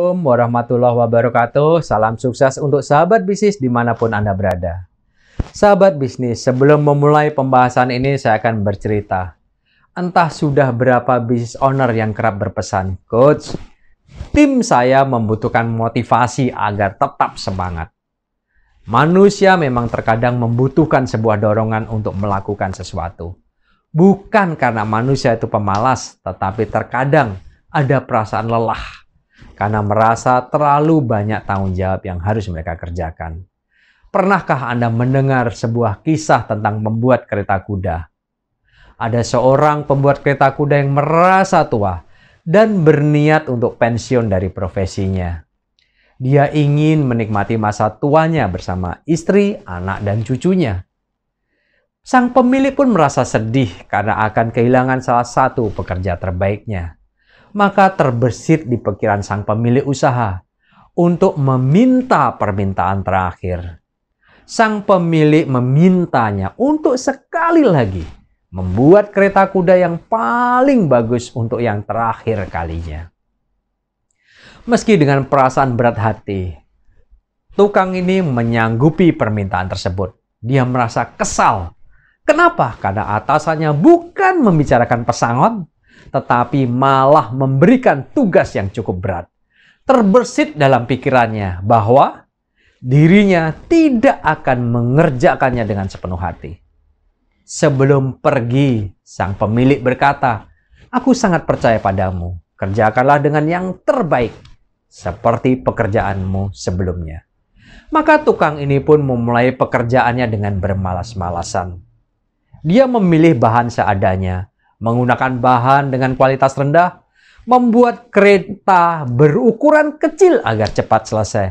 Assalamualaikum warahmatullahi wabarakatuh. Salam sukses untuk sahabat bisnis dimanapun Anda berada. Sahabat bisnis, sebelum memulai pembahasan ini saya akan bercerita. Entah sudah berapa bisnis owner yang kerap berpesan, Coach, tim saya membutuhkan motivasi agar tetap semangat. Manusia memang terkadang membutuhkan sebuah dorongan untuk melakukan sesuatu. Bukan karena manusia itu pemalas, tetapi terkadang ada perasaan lelah karena merasa terlalu banyak tanggung jawab yang harus mereka kerjakan. Pernahkah Anda mendengar sebuah kisah tentang pembuat kereta kuda? Ada seorang pembuat kereta kuda yang merasa tua dan berniat untuk pensiun dari profesinya. Dia ingin menikmati masa tuanya bersama istri, anak, dan cucunya. Sang pemilik pun merasa sedih karena akan kehilangan salah satu pekerja terbaiknya maka terbesit di pikiran sang pemilik usaha untuk meminta permintaan terakhir. Sang pemilik memintanya untuk sekali lagi membuat kereta kuda yang paling bagus untuk yang terakhir kalinya. Meski dengan perasaan berat hati, tukang ini menyanggupi permintaan tersebut. Dia merasa kesal. Kenapa? Karena atasannya bukan membicarakan pesangon, tetapi malah memberikan tugas yang cukup berat. Terbersit dalam pikirannya bahwa dirinya tidak akan mengerjakannya dengan sepenuh hati. Sebelum pergi, sang pemilik berkata, "Aku sangat percaya padamu. Kerjakanlah dengan yang terbaik, seperti pekerjaanmu sebelumnya." Maka tukang ini pun memulai pekerjaannya dengan bermalas-malasan. Dia memilih bahan seadanya, menggunakan bahan dengan kualitas rendah, membuat kereta berukuran kecil agar cepat selesai.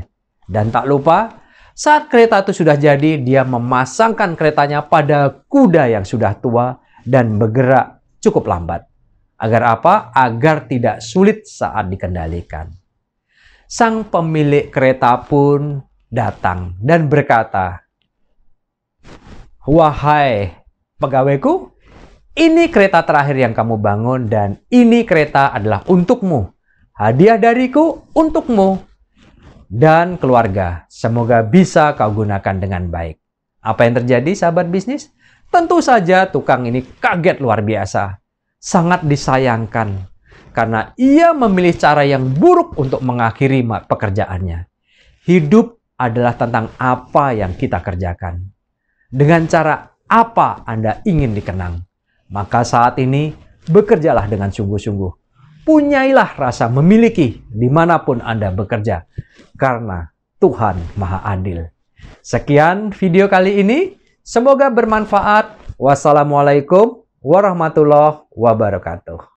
Dan tak lupa, saat kereta itu sudah jadi, dia memasangkan keretanya pada kuda yang sudah tua dan bergerak cukup lambat. Agar apa? Agar tidak sulit saat dikendalikan. Sang pemilik kereta pun datang dan berkata, Wahai pegawaiku, ini kereta terakhir yang kamu bangun dan ini kereta adalah untukmu. Hadiah dariku untukmu dan keluarga. Semoga bisa kau gunakan dengan baik. Apa yang terjadi sahabat bisnis? Tentu saja tukang ini kaget luar biasa. Sangat disayangkan karena ia memilih cara yang buruk untuk mengakhiri pekerjaannya. Hidup adalah tentang apa yang kita kerjakan. Dengan cara apa Anda ingin dikenang? Maka saat ini bekerjalah dengan sungguh-sungguh. Punyailah rasa memiliki dimanapun Anda bekerja, karena Tuhan Maha Adil. Sekian video kali ini, semoga bermanfaat. Wassalamualaikum warahmatullahi wabarakatuh.